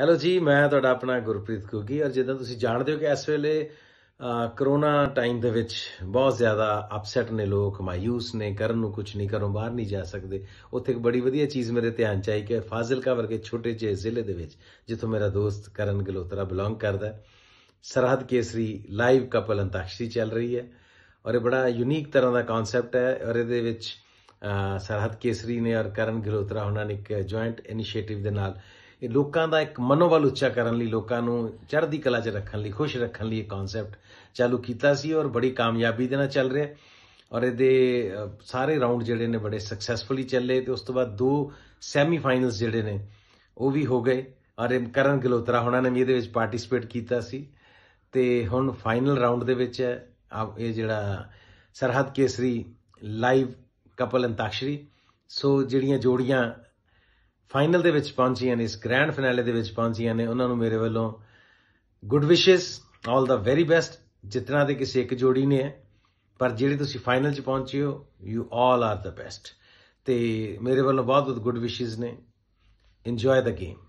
hello ਜੀ ਮੈਂ ਤੁਹਾਡਾ ਆਪਣਾ ਗੁਰਪ੍ਰੀਤ ਕੁਗੀ ਔਰ ਜਿੱਦਾਂ ਤੁਸੀਂ ਜਾਣਦੇ ਹੋ ਕਿ ਇਸ ਵੇਲੇ ਕਰੋਨਾ ਟਾਈਮ ਦੇ ਵਿੱਚ ਬਹੁਤ ਜ਼ਿਆਦਾ ਅਪਸੈਟ ਨੇ ਲੋਕ ਮਾਇੂਸ ਨੇ ਕਰਨ ਨੂੰ ਕੁਝ ਨਹੀਂ ਕਰੋਂ ਬਾਹਰ ਨਹੀਂ ਜਾ ਸਕਦੇ ਉੱਥੇ ਇੱਕ ਬੜੀ ਵਧੀਆ ਚੀਜ਼ ਮੇਰੇ ਧਿਆਨ ਚ ਆਈ ਕਿ ਫਾਜ਼ਿਲਕਾ ਵਰਗੇ ਛੋਟੇ ਜਿਹੇ ਜ਼ਿਲ੍ਹੇ ਦੇ ਵਿੱਚ ਜਿੱਥੋਂ ਮੇਰਾ ਦੋਸਤ ਕਰਨ ਗਲੋਤਰਾ ਬਿਲੋਂਗ ਕਰਦਾ ਸਰਹੱਦ ਕੇਸਰੀ ਲਾਈਵ ਕਪਲ ਅੰਤਾਕਸ਼ੀ ਚੱਲ ਰਹੀ ਹੈ ਔਰ ਇਹ ਬੜਾ ਯੂਨੀਕ ਤਰ੍ਹਾਂ ਦਾ ਕਨਸੈਪਟ ਹੈ ਔਰ ਇਹਦੇ ਵਿੱਚ ਸਰਹੱਦ ਕੇਸਰੀ ਨੇ ਔਰ ਕਰਨ ਗਲੋਤਰਾ ਉਹਨਾਂ ਨੇ ਇੱਕ ਜੁਆਇੰਟ ਇਨੀਸ਼ੀਏਟਿਵ ਦੇ ਨਾਲ ਇਹ ਲੋਕਾਂ ਦਾ ਇੱਕ ਮਨੋਬਲ ਉੱਚਾ ਕਰਨ ਲਈ ਲੋਕਾਂ ਨੂੰ ਚੜ੍ਹਦੀ ਕਲਾ 'ਚ ਰੱਖਣ ਲਈ ਖੁਸ਼ ਰੱਖਣ ਲਈ ਇਹ ਕਨਸੈਪਟ ਚਾਲੂ ਕੀਤਾ ਸੀ ਔਰ ਬੜੀ ਕਾਮਯਾਬੀ ਦੇ ਨਾਲ ਚੱਲ ਰਿਹਾ ਔਰ ਇਹਦੇ ਸਾਰੇ ਰਾਉਂਡ ਜਿਹੜੇ ਨੇ ਬੜੇ ਸਕਸੈਸਫੁਲੀ ਚੱਲੇ ਤੇ ਉਸ ਤੋਂ ਬਾਅਦ ਦੋ ਸੈਮੀਫਾਈਨਲਸ ਜਿਹੜੇ ਨੇ ਉਹ ਵੀ ਹੋ ਗਏ ਔਰ ਕਰਨ ਗਲੋਤਰਾ ਹੋਣਾ ਨੇ ਵੀ ਇਹਦੇ ਵਿੱਚ ਪਾਰਟਿਸਿਪੇਟ ਕੀਤਾ ਸੀ ਤੇ ਹੁਣ ਫਾਈਨਲ ਰਾਉਂਡ ਦੇ ਵਿੱਚ ਆ ਇਹ ਜਿਹੜਾ ਸਰਹੱਦ ਕੇਸਰੀ ਲਾਈਵ ਕਪਲ ਅੰਤਾਕਸ਼ਰੀ ਸੋ ਜਿਹੜੀਆਂ ਜੋੜੀਆਂ ਫਾਈਨਲ ਦੇ ਵਿੱਚ ਪਹੁੰਚੀਆਂ ਨੇ ਇਸ ਗ੍ਰੈਂਡ ਫਾਈਨਲ ਦੇ ਵਿੱਚ ਪਹੁੰਚੀਆਂ ਨੇ ਉਹਨਾਂ ਨੂੰ ਮੇਰੇ ਵੱਲੋਂ ਗੁੱਡ ਵਿਸ਼ੇਸ ਆਲ ਦਾ ਵੈਰੀ ਬੈਸਟ ਜਿਤਨਾ ਦੇ ਕਿਸੇ ਇੱਕ ਜੋੜੀ ਨੇ ਪਰ ਜਿਹੜੇ ਤੁਸੀਂ ਫਾਈਨਲ 'ਚ ਪਹੁੰਚੇ ਹੋ you all are the best ਤੇ ਮੇਰੇ ਵੱਲੋਂ ਬਹੁਤ ਬਹੁਤ ਗੁੱਡ ਵਿਸ਼ੇਸ ਨੇ ਇੰਜੋਏ ਦਾ ਗੇਮ